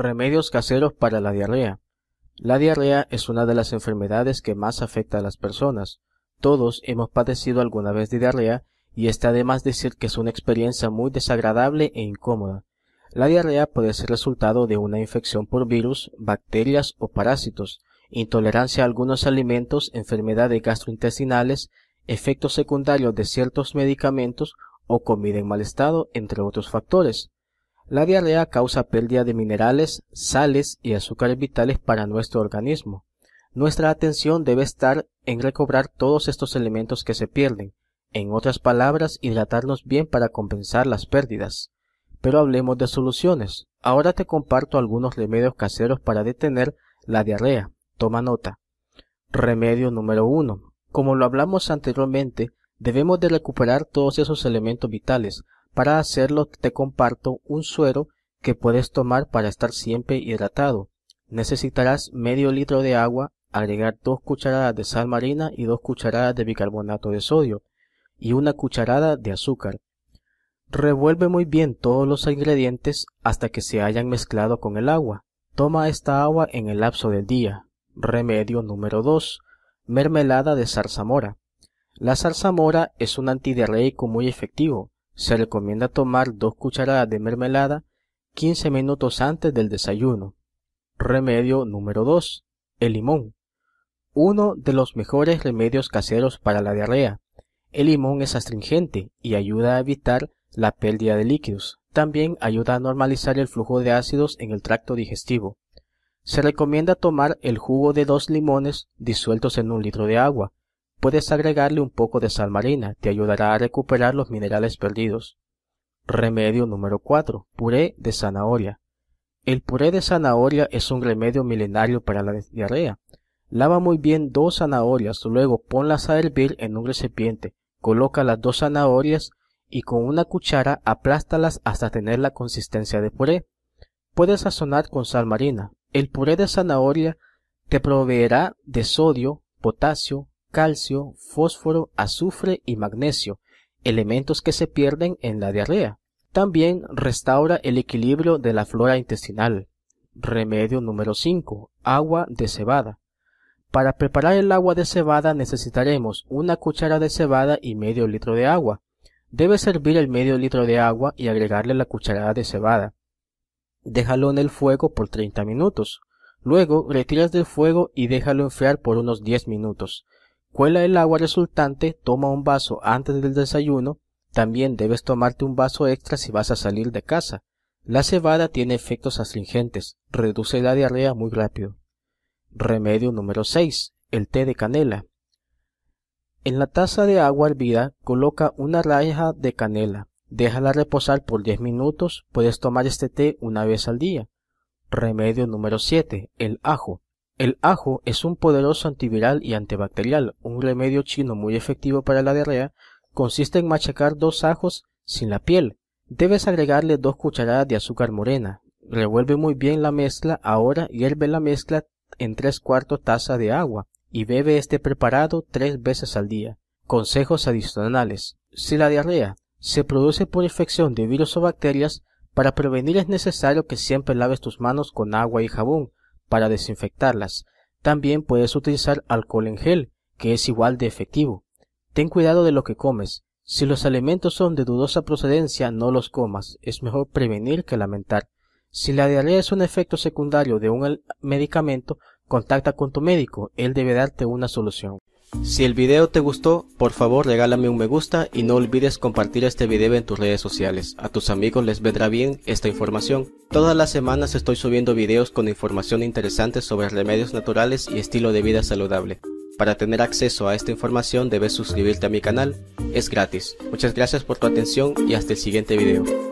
Remedios caseros para la diarrea. La diarrea es una de las enfermedades que más afecta a las personas. Todos hemos padecido alguna vez de diarrea y está de más decir que es una experiencia muy desagradable e incómoda. La diarrea puede ser resultado de una infección por virus, bacterias o parásitos, intolerancia a algunos alimentos, enfermedades gastrointestinales, efectos secundarios de ciertos medicamentos o comida en mal estado, entre otros factores. La diarrea causa pérdida de minerales, sales y azúcares vitales para nuestro organismo. Nuestra atención debe estar en recobrar todos estos elementos que se pierden, en otras palabras, hidratarnos bien para compensar las pérdidas. Pero hablemos de soluciones. Ahora te comparto algunos remedios caseros para detener la diarrea. Toma nota. Remedio número 1. Como lo hablamos anteriormente, debemos de recuperar todos esos elementos vitales, para hacerlo te comparto un suero que puedes tomar para estar siempre hidratado. Necesitarás medio litro de agua, agregar dos cucharadas de sal marina y dos cucharadas de bicarbonato de sodio y una cucharada de azúcar. Revuelve muy bien todos los ingredientes hasta que se hayan mezclado con el agua. Toma esta agua en el lapso del día. Remedio número 2. Mermelada de zarzamora. La zarzamora es un antidiarreico muy efectivo. Se recomienda tomar dos cucharadas de mermelada 15 minutos antes del desayuno. Remedio número 2. El limón. Uno de los mejores remedios caseros para la diarrea. El limón es astringente y ayuda a evitar la pérdida de líquidos. También ayuda a normalizar el flujo de ácidos en el tracto digestivo. Se recomienda tomar el jugo de dos limones disueltos en un litro de agua, Puedes agregarle un poco de sal marina, te ayudará a recuperar los minerales perdidos. Remedio número 4. Puré de zanahoria. El puré de zanahoria es un remedio milenario para la diarrea. Lava muy bien dos zanahorias, luego ponlas a hervir en un recipiente, coloca las dos zanahorias y con una cuchara aplástalas hasta tener la consistencia de puré. Puedes sazonar con sal marina. El puré de zanahoria te proveerá de sodio, potasio, calcio, fósforo, azufre y magnesio, elementos que se pierden en la diarrea. También restaura el equilibrio de la flora intestinal. Remedio número 5. Agua de cebada. Para preparar el agua de cebada necesitaremos una cuchara de cebada y medio litro de agua. Debe servir el medio litro de agua y agregarle la cucharada de cebada. Déjalo en el fuego por 30 minutos. Luego retiras del fuego y déjalo enfriar por unos 10 minutos. Cuela el agua resultante, toma un vaso antes del desayuno, también debes tomarte un vaso extra si vas a salir de casa. La cebada tiene efectos astringentes, reduce la diarrea muy rápido. Remedio número 6. El té de canela. En la taza de agua hervida coloca una raja de canela. Déjala reposar por 10 minutos. Puedes tomar este té una vez al día. Remedio número 7. El ajo. El ajo es un poderoso antiviral y antibacterial, un remedio chino muy efectivo para la diarrea. Consiste en machacar dos ajos sin la piel. Debes agregarle dos cucharadas de azúcar morena. Revuelve muy bien la mezcla. Ahora hierve la mezcla en tres cuartos taza de agua y bebe este preparado tres veces al día. Consejos adicionales. Si la diarrea se produce por infección de virus o bacterias, para prevenir es necesario que siempre laves tus manos con agua y jabón para desinfectarlas. También puedes utilizar alcohol en gel, que es igual de efectivo. Ten cuidado de lo que comes. Si los alimentos son de dudosa procedencia, no los comas. Es mejor prevenir que lamentar. Si la diarrea es un efecto secundario de un medicamento, contacta con tu médico. Él debe darte una solución. Si el video te gustó, por favor regálame un me gusta y no olvides compartir este video en tus redes sociales. A tus amigos les vendrá bien esta información. Todas las semanas estoy subiendo videos con información interesante sobre remedios naturales y estilo de vida saludable. Para tener acceso a esta información debes suscribirte a mi canal, es gratis. Muchas gracias por tu atención y hasta el siguiente video.